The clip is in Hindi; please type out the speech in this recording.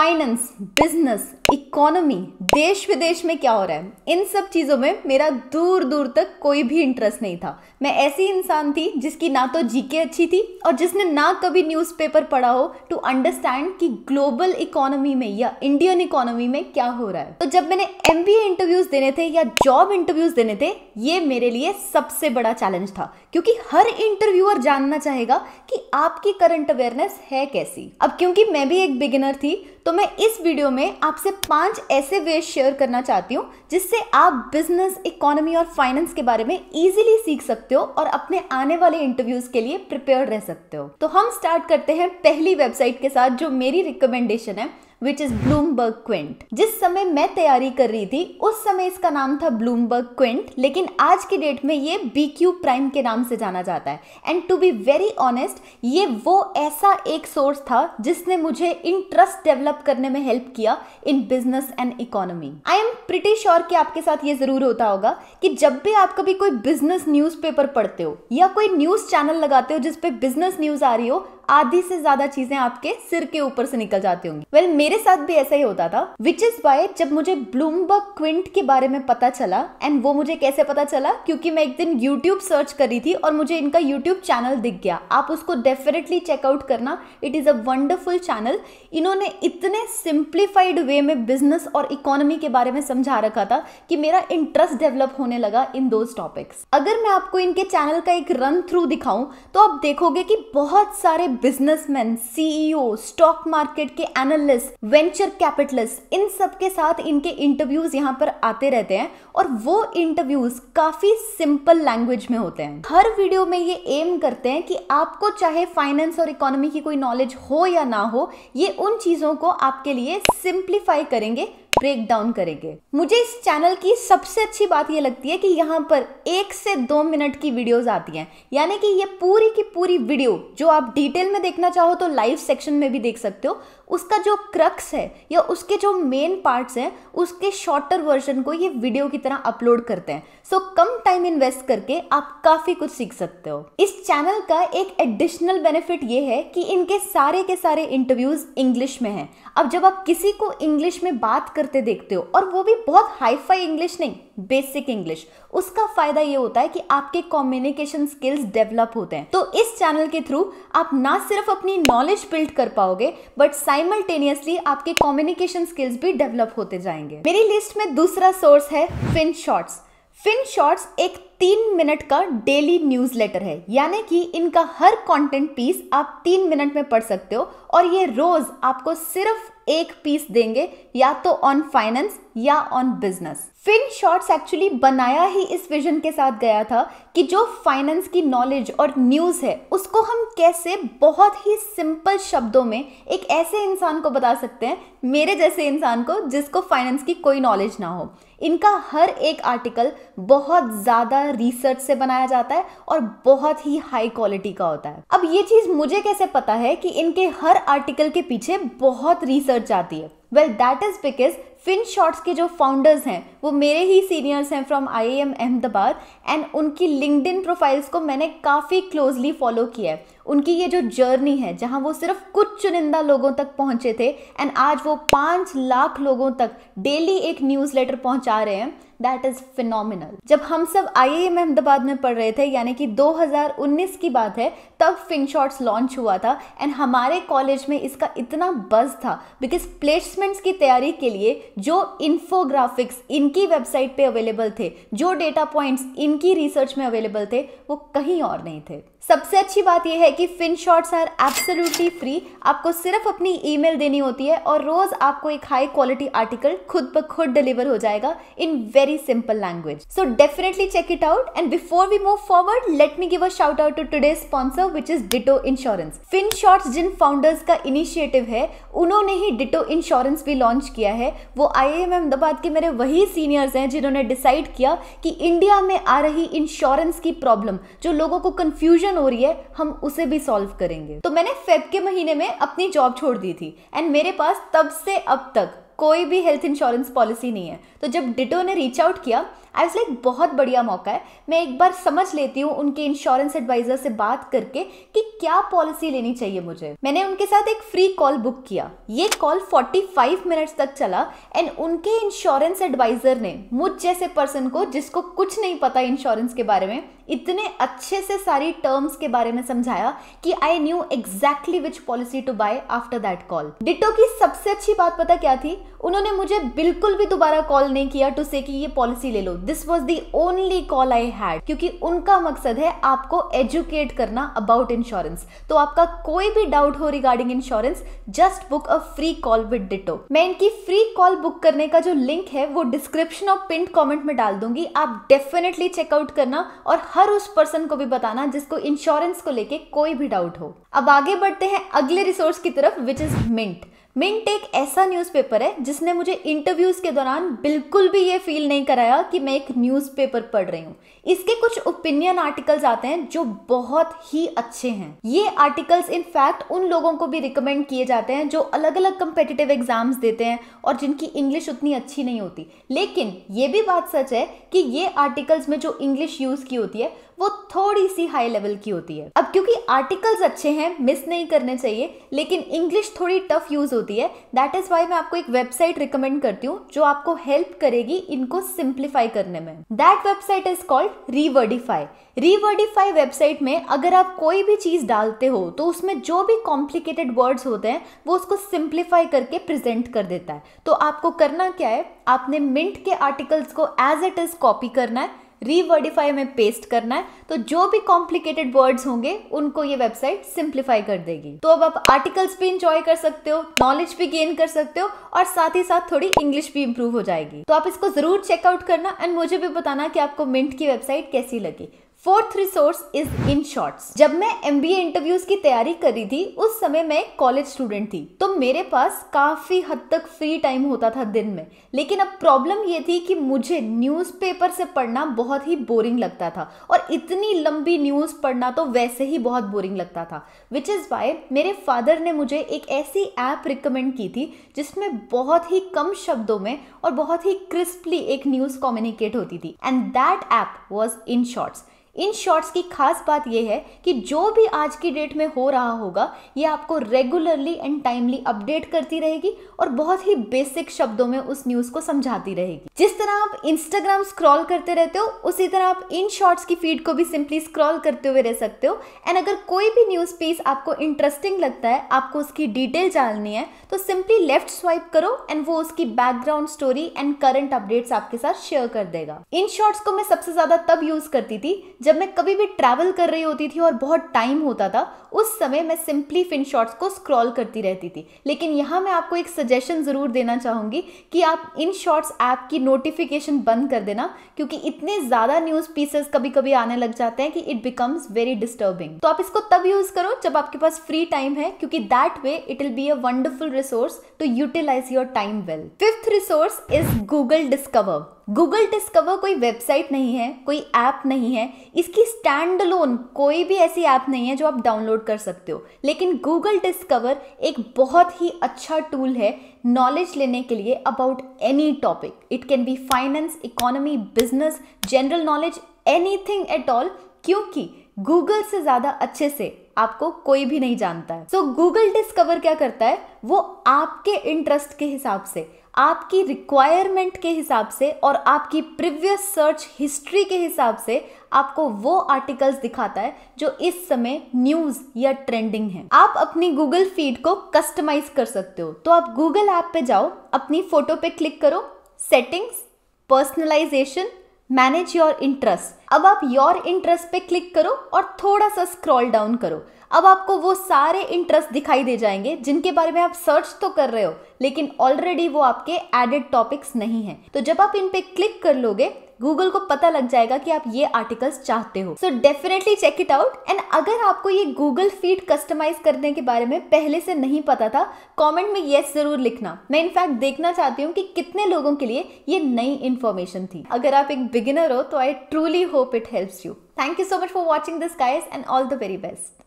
finance, business, इकोनॉमी देश विदेश में क्या हो रहा है इन सब चीज़ों में मेरा दूर दूर तक कोई भी इंटरेस्ट नहीं था मैं ऐसी इंसान थी जिसकी ना तो जीके अच्छी थी और जिसने ना कभी न्यूज़पेपर पढ़ा हो टू अंडरस्टैंड कि ग्लोबल इकोनॉमी में या इंडियन इकोनॉमी में क्या हो रहा है तो जब मैंने एम इंटरव्यूज देने थे या जॉब इंटरव्यूज देने थे ये मेरे लिए सबसे बड़ा चैलेंज था क्योंकि हर इंटरव्यूअर जानना चाहेगा कि आपकी करंट अवेयरनेस है कैसी अब क्योंकि मैं भी एक बिगिनर थी तो मैं इस वीडियो में आपसे पांच ऐसे वे शेयर करना चाहती हूँ जिससे आप बिजनेस इकोनॉमी और फाइनेंस के बारे में इजीली सीख सकते हो और अपने आने वाले इंटरव्यूज के लिए प्रिपेयर रह सकते हो तो हम स्टार्ट करते हैं पहली वेबसाइट के साथ जो मेरी रिकमेंडेशन है विच इज ब्लूमबर्ग क्विंट जिस समय मैं तैयारी कर रही थी उस समय इसका नाम था ब्लूमबर्ग क्विंट लेकिन आज की डेट में ये बी क्यू प्राइम के नाम से जाना जाता है and to be very honest ये वो ऐसा एक सोर्स था जिसने मुझे इंटरेस्ट डेवलप करने में हेल्प किया in business and economy I am pretty sure कि आपके साथ ये जरूर होता होगा कि जब भी आप कभी कोई बिजनेस न्यूज पढ़ते हो या कोई न्यूज़ चैनल लगाते हो जिसपे बिजनेस न्यूज़ आ रही हो आधी से ज्यादा चीजें आपके सिर के ऊपर से निकल जाती होंगी वेल well, मेरे साथ भी ऐसा ही होता था विच इज वाई जब मुझे ब्लूमबर्ग क्विंट के बारे में पता चला एंड वो मुझे कैसे पता चला क्योंकि मैं एक दिन यूट्यूब सर्च कर रही थी और मुझे इनका यूट्यूब चैनल दिख गया आप उसको डेफिनेटली चेकआउट करना it is a wonderful channel इन्होंने इतने सिंप्लीफाइड वे में बिजनेस और इकोनॉमी के बारे में समझा रखा था कि मेरा इंटरेस्ट डेवलप होने लगा इन दो टॉपिक्स अगर मैं आपको इनके चैनल का एक रन थ्रू दिखाऊं तो आप देखोगे कि बहुत सारे बिजनेसमैन सीईओ स्टॉक मार्केट के एनालिस्ट वेंचर कैपिटलिस्ट इन सब के साथ इनके इंटरव्यूज यहाँ पर आते रहते हैं और वो इंटरव्यूज काफी सिंपल लैंग्वेज में होते हैं हर वीडियो में ये एम करते हैं कि आपको चाहे फाइनेंस और इकोनॉमी की कोई नॉलेज हो या ना हो ये उन चीजों को आपके लिए सिंप्लीफाई करेंगे ब्रेक डाउन करेंगे मुझे इस चैनल की सबसे अच्छी बात यह लगती है कि यहाँ पर एक से दो मिनट की वीडियोस आती हैं यानी कि ये पूरी की पूरी वीडियो जो आप डिटेल में देखना चाहो तो लाइव सेक्शन में भी देख सकते हो उसका जो क्रक्स है या उसके जो मेन पार्ट्स हैं उसके शॉर्टर वर्जन को ये वीडियो की तरह अपलोड करते हैं सो so, कम टाइम इन्वेस्ट करके आप काफ़ी कुछ सीख सकते हो इस चैनल का एक एडिशनल बेनिफिट ये है कि इनके सारे के सारे इंटरव्यूज़ इंग्लिश में हैं अब जब आप किसी को इंग्लिश में बात करते देखते हो और वो भी बहुत फाई इंग्लिश नहीं बेसिक इंग्लिश उसका फायदा ये होता है कि आपके कम्युनिकेशन स्किल्स डेवलप होते हैं तो इस चैनल के थ्रू आप ना सिर्फ अपनी नॉलेज बिल्ड कर पाओगे बट साइमल्टेनियसली आपके कम्युनिकेशन स्किल्स भी डेवलप होते जाएंगे मेरी लिस्ट में दूसरा सोर्स है फिन शॉर्ट्स फिन शॉर्ट्स एक तीन मिनट का डेली न्यूज लेटर है यानी कि इनका हर कंटेंट पीस आप तीन मिनट में पढ़ सकते हो और ये रोज आपको सिर्फ एक पीस देंगे या तो ऑन फाइनेंस या on business Finshots actually बनाया ही इस विजन के साथ गया था कि जो फाइनेंस की नॉलेज और न्यूज है उसको हम कैसे बहुत ही सिंपल शब्दों में एक ऐसे इंसान को बता सकते हैं मेरे जैसे इंसान को जिसको फाइनेंस की कोई नॉलेज ना हो इनका हर एक आर्टिकल बहुत ज़्यादा रिसर्च से बनाया जाता है और बहुत ही हाई क्वालिटी का होता है अब ये चीज़ मुझे कैसे पता है कि इनके हर आर्टिकल के पीछे बहुत रिसर्च आती है well that is because Finshots के जो फाउंडर्स हैं वो मेरे ही सीनियर्स हैं from I M Ahmedabad and उनकी लिंकड प्रोफाइल्स को मैंने काफ़ी क्लोजली फॉलो किया है उनकी ये जो जर्नी है जहाँ वो सिर्फ कुछ चुनिंदा लोगों तक पहुँचे थे एंड आज वो पाँच लाख लोगों तक डेली एक न्यूज़ लेटर पहुँचा रहे हैं दैट इज़ फिनोमिनल जब हम सब आई एम अहमदाबाद में पढ़ रहे थे यानी कि 2019 की बात है तब फिन शॉर्ट्स लॉन्च हुआ था एंड हमारे कॉलेज में इसका इतना बज था बिकॉज प्लेसमेंट्स की तैयारी के लिए जो इन्फोग्राफिक्स इनकी वेबसाइट पे अवेलेबल थे जो डेटा पॉइंट्स इनकी रिसर्च में अवेलेबल थे वो कहीं और नहीं थे सबसे अच्छी बात यह है कि Finshots are absolutely free आपको सिर्फ अपनी ईमेल देनी होती है और रोज़ आपको एक हाई क्वालिटी आर्टिकल खुद ब खुद डिलीवर हो जाएगा in very simple language so definitely check it out and before we move forward let me give a shout out to today sponsor which is Ditto insurance Finshots जिन फाउंडर्स का इनिशिएटिव है उन्होंने ही डिटो इंश्योरेंस भी लॉन्च किया है वो आई एम अहमदाबाद के मेरे वही सीनियर्स हैं जिन्होंने डिसाइड किया कि इंडिया में आ रही इंश्योरेंस की प्रॉब्लम जो लोगों को कंफ्यूजन हो रही है हम उसे भी सॉल्व करेंगे तो मैंने फेब के महीने में अपनी जॉब छोड़ दी थी एंड मेरे पास तब से अब तक कोई भी हेल्थ इंश्योरेंस पॉलिसी नहीं है तो जब डिटो ने रीच आउट किया आई वॉज लाइक बहुत बढ़िया मौका है मैं एक बार समझ लेती हूँ उनके इंश्योरेंस एडवाइजर से बात करके कि क्या पॉलिसी लेनी चाहिए मुझे मैंने उनके साथ एक फ्री कॉल बुक किया ये कॉल 45 मिनट्स तक चला एंड उनके इंश्योरेंस एडवाइजर ने मुझ जैसे पर्सन को जिसको कुछ नहीं पता इंश्योरेंस के बारे में इतने अच्छे से सारी टर्म्स के बारे में समझाया कि I knew exactly which policy to buy after that call Ditto की सबसे अच्छी बात पता क्या थी उन्होंने मुझे बिल्कुल भी दोबारा कॉल नहीं किया टू से कि ये पॉलिसी ले लो this was the only call I had क्योंकि उनका मकसद है आपको एजुकेट करना अबाउट इंश्योरेंस तो आपका कोई भी डाउट हो regarding insurance just book a free call with Ditto मैं इनकी फ्री कॉल बुक करने का जो लिंक है वो डिस्क्रिप्शन और पिंट कॉमेंट में डाल दूंगी आप डेफिनेटली चेकआउट करना और हर हर उस पर्सन को भी बताना जिसको इंश्योरेंस को लेके कोई भी डाउट हो अब आगे बढ़ते हैं अगले रिसोर्स की तरफ विच इज मिंट मिंट एक ऐसा न्यूज़पेपर है जिसने मुझे इंटरव्यूज़ के दौरान बिल्कुल भी ये फील नहीं कराया कि मैं एक न्यूज़पेपर पढ़ रही हूँ इसके कुछ ओपिनियन आर्टिकल्स आते हैं जो बहुत ही अच्छे हैं ये आर्टिकल्स इनफैक्ट उन लोगों को भी रिकमेंड किए जाते हैं जो अलग अलग कंपेटिटिव एग्जाम्स देते हैं और जिनकी इंग्लिश उतनी अच्छी नहीं होती लेकिन ये भी बात सच है कि ये आर्टिकल्स में जो इंग्लिश यूज़ की होती है वो थोड़ी सी हाई लेवल की होती है अब क्योंकि आर्टिकल्स अच्छे हैं मिस नहीं करने चाहिए लेकिन इंग्लिश थोड़ी टफ यूज़ होती है दैट इज़ वाई मैं आपको एक वेबसाइट रिकमेंड करती हूँ जो आपको हेल्प करेगी इनको सिंप्लीफाई करने में that website is called Rewardify Rewardify website में अगर आप कोई भी चीज़ डालते हो तो उसमें जो भी कॉम्प्लिकेटेड वर्ड्स होते हैं वो उसको सिंप्लीफाई करके प्रेजेंट कर देता है तो आपको करना क्या है आपने मिंट के आर्टिकल्स को एज इट इज़ कॉपी करना है रीवर्डिफाई में पेस्ट करना है तो जो भी कॉम्प्लिकेटेड वर्ड्स होंगे उनको ये वेबसाइट सिंप्लीफाई कर देगी तो अब आप आर्टिकल्स भी इंजॉय कर सकते हो नॉलेज भी गेन कर सकते हो और साथ ही साथ थोड़ी इंग्लिश भी इंप्रूव हो जाएगी तो आप इसको जरूर चेकआउट करना एंड मुझे भी बताना कि आपको मिंट की वेबसाइट कैसी लगी fourth resource is Inshorts जब मैं एम बी इंटरव्यूज की तैयारी कर रही थी उस समय मैं एक कॉलेज स्टूडेंट थी तो मेरे पास काफी हद तक फ्री टाइम होता था दिन में लेकिन अब प्रॉब्लम ये थी कि मुझे न्यूज़पेपर से पढ़ना बहुत ही बोरिंग लगता था और इतनी लंबी न्यूज़ पढ़ना तो वैसे ही बहुत बोरिंग लगता था विच इज़ वाई मेरे फादर ने मुझे एक ऐसी ऐप रिकमेंड की थी जिसमें बहुत ही कम शब्दों में और बहुत ही क्रिस्पली एक न्यूज़ कम्युनिकेट होती थी and that app was Inshorts Inshorts की खास बात यह है कि जो भी आज की डेट में हो रहा होगा ये आपको रेगुलरली एंड टाइमली अपडेट करती रहेगी और बहुत ही बेसिक शब्दों में उस न्यूज़ को समझाती रहेगी जिस तरह आप इंस्टाग्राम स्क्रॉल करते रहते हो उसी तरह आप इन शॉर्ट्स की फीड को भी सिंपली स्क्रॉल करते हुए रह सकते हो एंड अगर कोई भी न्यूज़ पीस आपको इंटरेस्टिंग लगता है आपको उसकी डिटेल जाननी है तो सिंपली लेफ्ट स्वाइप करो एंड वो उसकी background story and current updates आपके साथ शेयर कर देगा इन शॉर्ट्स को मैं सबसे ज़्यादा तब यूज़ करती थी जब मैं कभी भी ट्रैवल कर रही होती थी और बहुत टाइम होता था उस समय मैं सिंपली फिन शॉट्स को स्क्रॉल करती रहती थी लेकिन यहाँ मैं आपको एक सजेशन ज़रूर देना चाहूँगी कि आप इन शॉर्ट्स ऐप की नोटिफिकेशन बंद कर देना क्योंकि इतने ज़्यादा न्यूज़ पीसेस कभी कभी आने लग जाते हैं कि इट बिकम्स वेरी डिस्टर्बिंग तो आप इसको तब यूज़ करो जब आपके पास फ्री टाइम है क्योंकि that way it will be a wonderful resource to utilize your time well fifth resource is Google Discover Google Discover कोई वेबसाइट नहीं है कोई ऐप नहीं है इसकी स्टैंड लोन कोई भी ऐसी ऐप नहीं है जो आप डाउनलोड कर सकते हो लेकिन गूगल डिस्कवर एक बहुत ही अच्छा टूल है नॉलेज लेने के लिए about any topic it can be finance economy business general knowledge anything at all क्योंकि गूगल से ज़्यादा अच्छे से आपको कोई भी नहीं जानता है सो गूगल डिस्कवर क्या करता है वो आपके इंटरेस्ट के हिसाब से आपकी रिक्वायरमेंट के हिसाब से और आपकी प्रीवियस सर्च हिस्ट्री के हिसाब से आपको वो आर्टिकल्स दिखाता है जो इस समय न्यूज या ट्रेंडिंग है आप अपनी गूगल फीड को कस्टमाइज कर सकते हो तो आप गूगल ऐप पे जाओ अपनी फोटो पे क्लिक करो settings personalization manage your interest अब आप योर इंटरेस्ट पे क्लिक करो और थोड़ा सा स्क्रॉल डाउन करो अब आपको वो सारे इंटरेस्ट दिखाई दे जाएंगे जिनके बारे में आप सर्च तो कर रहे हो लेकिन ऑलरेडी वो आपके एडेड टॉपिक्स नहीं है तो जब आप इन पे क्लिक कर लोगे गूगल को पता लग जाएगा कि आप ये आर्टिकल्स चाहते हो so definitely check it out and अगर आपको ये गूगल फीड कस्टमाइज करने के बारे में पहले से नहीं पता था कॉमेंट में येस जरूर लिखना मैं इनफैक्ट देखना चाहती हूँ कि कितने लोगों के लिए ये नई इन्फॉर्मेशन थी अगर आप एक बिगिनर हो तो I truly hope it help you thank you so much for watching this guys and all the very best